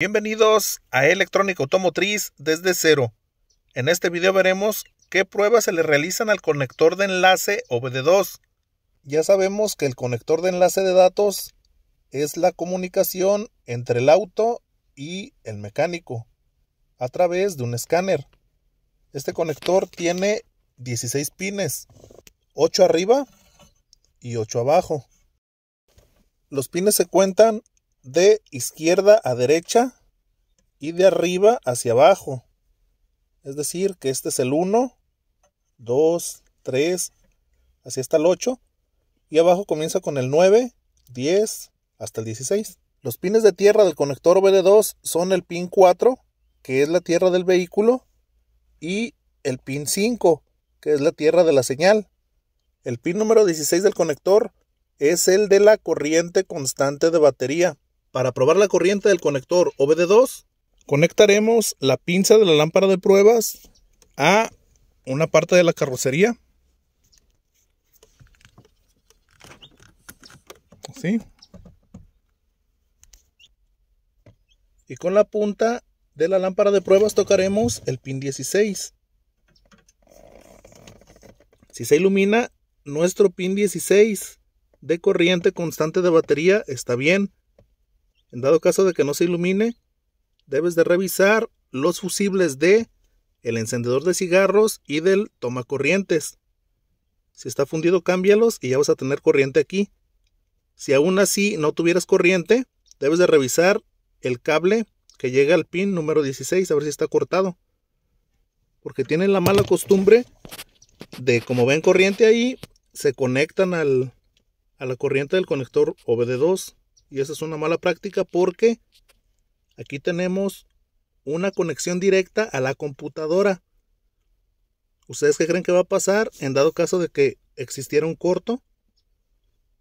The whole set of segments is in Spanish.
Bienvenidos a Electrónica Automotriz desde cero. En este video veremos qué pruebas se le realizan al conector de enlace OBD2. Ya sabemos que el conector de enlace de datos es la comunicación entre el auto y el mecánico a través de un escáner. Este conector tiene 16 pines, 8 arriba y 8 abajo. Los pines se cuentan de izquierda a derecha y de arriba hacia abajo. Es decir, que este es el 1, 2, 3, así hasta el 8. Y abajo comienza con el 9, 10, hasta el 16. Los pines de tierra del conector BD2 son el pin 4, que es la tierra del vehículo, y el pin 5, que es la tierra de la señal. El pin número 16 del conector es el de la corriente constante de batería. Para probar la corriente del conector OBD2, conectaremos la pinza de la lámpara de pruebas a una parte de la carrocería. Así. Y con la punta de la lámpara de pruebas tocaremos el pin 16. Si se ilumina, nuestro pin 16 de corriente constante de batería está bien. En dado caso de que no se ilumine, debes de revisar los fusibles de el encendedor de cigarros y del tomacorrientes. Si está fundido, cámbialos y ya vas a tener corriente aquí. Si aún así no tuvieras corriente, debes de revisar el cable que llega al pin número 16 a ver si está cortado. Porque tienen la mala costumbre de, como ven corriente ahí, se conectan al, a la corriente del conector OBD2. Y esa es una mala práctica porque aquí tenemos una conexión directa a la computadora. ¿Ustedes qué creen que va a pasar en dado caso de que existiera un corto?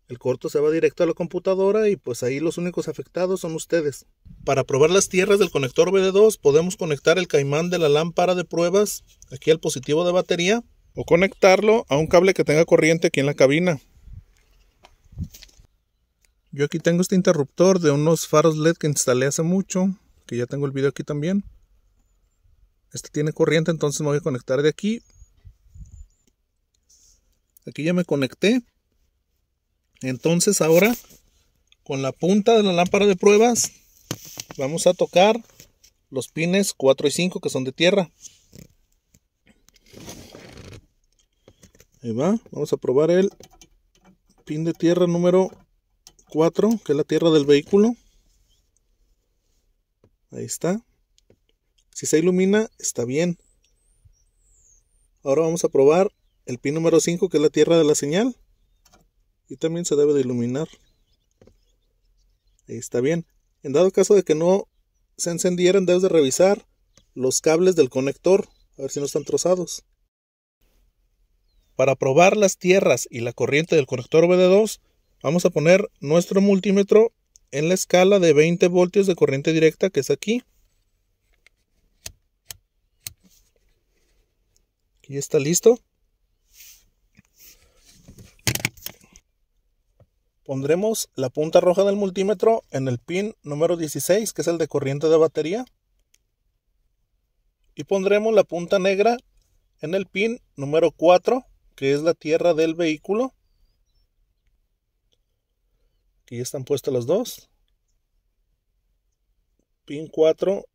El corto se va directo a la computadora y pues ahí los únicos afectados son ustedes. Para probar las tierras del conector BD2 podemos conectar el caimán de la lámpara de pruebas aquí al positivo de batería o conectarlo a un cable que tenga corriente aquí en la cabina. Yo aquí tengo este interruptor de unos faros LED que instalé hace mucho, que ya tengo el video aquí también. Este tiene corriente, entonces me voy a conectar de aquí. Aquí ya me conecté. Entonces ahora, con la punta de la lámpara de pruebas, vamos a tocar los pines 4 y 5 que son de tierra. Ahí va, vamos a probar el pin de tierra número 4, que es la tierra del vehículo. Ahí está. Si se ilumina, está bien. Ahora vamos a probar el pin número 5, que es la tierra de la señal. Y también se debe de iluminar. Ahí está bien. En dado caso de que no se encendieran, debes de revisar los cables del conector, a ver si no están trozados. Para probar las tierras y la corriente del conector vd 2 Vamos a poner nuestro multímetro en la escala de 20 voltios de corriente directa que es aquí. Aquí está listo. Pondremos la punta roja del multímetro en el pin número 16, que es el de corriente de batería. Y pondremos la punta negra en el pin número 4, que es la tierra del vehículo. Aquí están puestas las dos. Pin 4,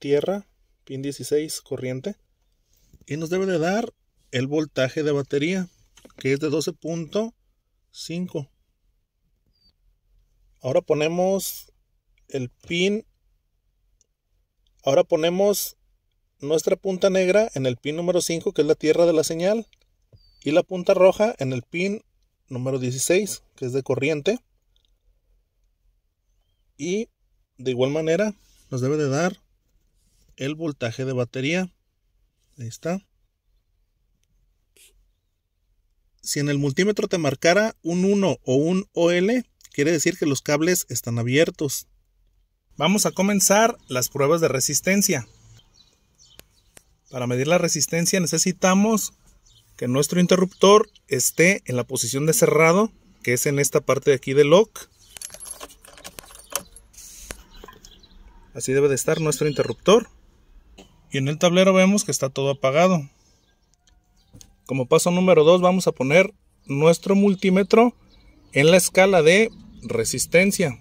tierra. Pin 16, corriente. Y nos debe de dar el voltaje de batería, que es de 12.5. Ahora ponemos el pin. Ahora ponemos nuestra punta negra en el pin número 5, que es la tierra de la señal, y la punta roja en el pin número 16, que es de corriente y de igual manera nos debe de dar el voltaje de batería. Ahí está. Si en el multímetro te marcara un 1 o un OL, quiere decir que los cables están abiertos. Vamos a comenzar las pruebas de resistencia. Para medir la resistencia necesitamos que nuestro interruptor esté en la posición de cerrado, que es en esta parte de aquí del lock Así debe de estar nuestro interruptor. Y en el tablero vemos que está todo apagado. Como paso número 2 vamos a poner nuestro multímetro en la escala de resistencia.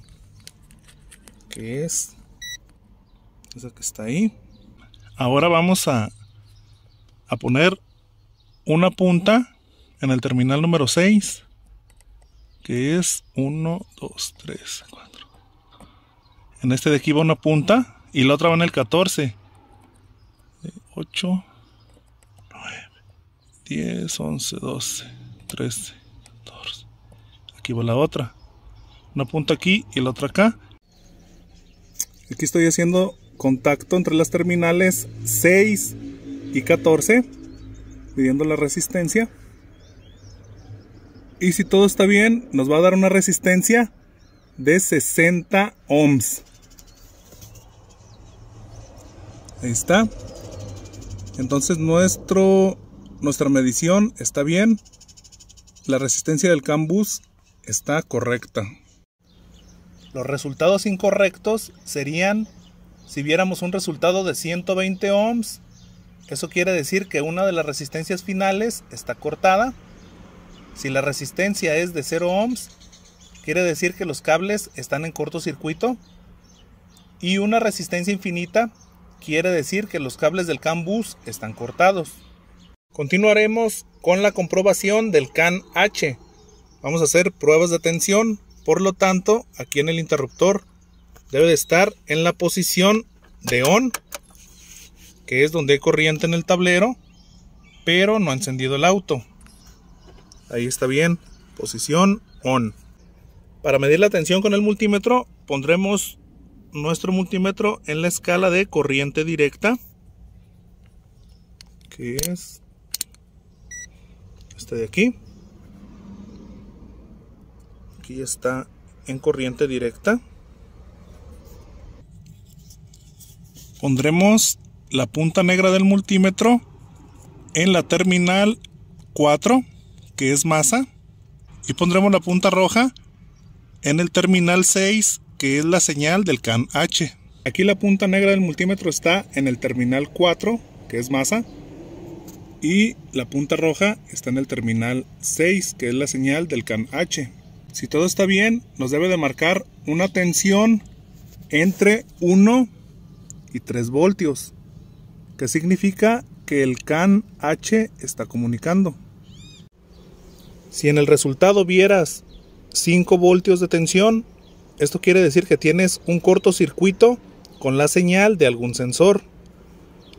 Que es esa que está ahí. Ahora vamos a, a poner una punta en el terminal número 6. Que es 1, 2, 3, 4. En este de aquí va una punta y la otra va en el 14. 8, 9, 10, 11, 12, 13, 14. Aquí va la otra. Una punta aquí y la otra acá. Aquí estoy haciendo contacto entre las terminales 6 y 14, Pidiendo la resistencia. Y si todo está bien, nos va a dar una resistencia de 60 ohms. está. Entonces nuestro, nuestra medición está bien. La resistencia del cambus está correcta. Los resultados incorrectos serían si viéramos un resultado de 120 ohms. Eso quiere decir que una de las resistencias finales está cortada. Si la resistencia es de 0 ohms, quiere decir que los cables están en cortocircuito. Y una resistencia infinita quiere decir que los cables del CAN bus están cortados. Continuaremos con la comprobación del CAN H. Vamos a hacer pruebas de tensión, por lo tanto, aquí en el interruptor debe de estar en la posición de ON, que es donde hay corriente en el tablero, pero no ha encendido el auto. Ahí está bien, posición ON. Para medir la tensión con el multímetro pondremos nuestro multímetro en la escala de corriente directa que es este de aquí aquí está en corriente directa pondremos la punta negra del multímetro en la terminal 4 que es masa y pondremos la punta roja en el terminal 6 que es la señal del CAN H. Aquí la punta negra del multímetro está en el terminal 4, que es masa, y la punta roja está en el terminal 6, que es la señal del CAN H. Si todo está bien, nos debe de marcar una tensión entre 1 y 3 voltios, que significa que el CAN H está comunicando. Si en el resultado vieras 5 voltios de tensión, esto quiere decir que tienes un cortocircuito con la señal de algún sensor.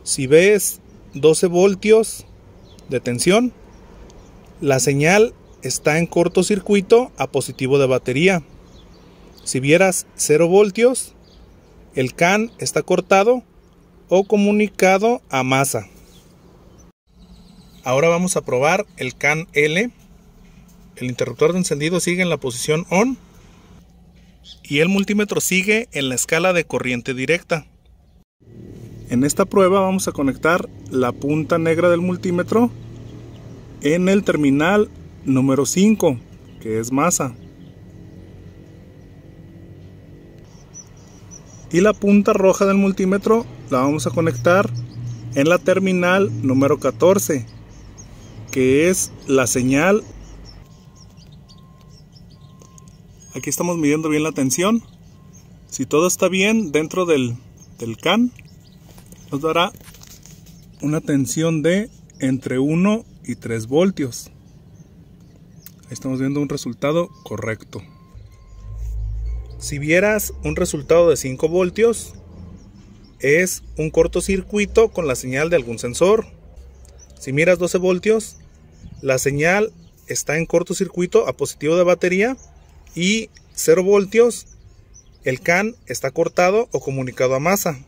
Si ves 12 voltios de tensión, la señal está en cortocircuito a positivo de batería. Si vieras 0 voltios, el CAN está cortado o comunicado a masa. Ahora vamos a probar el CAN L. El interruptor de encendido sigue en la posición ON y el multímetro sigue en la escala de corriente directa. En esta prueba vamos a conectar la punta negra del multímetro en el terminal número 5, que es masa. Y la punta roja del multímetro la vamos a conectar en la terminal número 14, que es la señal Aquí estamos midiendo bien la tensión. Si todo está bien dentro del, can, nos dará una tensión de entre 1 y 3 voltios. Ahí estamos viendo un resultado correcto. Si vieras un resultado de 5 voltios, es un cortocircuito con la señal de algún sensor. Si miras 12 voltios, la señal está en cortocircuito a positivo de batería y 0 voltios, el can está cortado o comunicado a masa.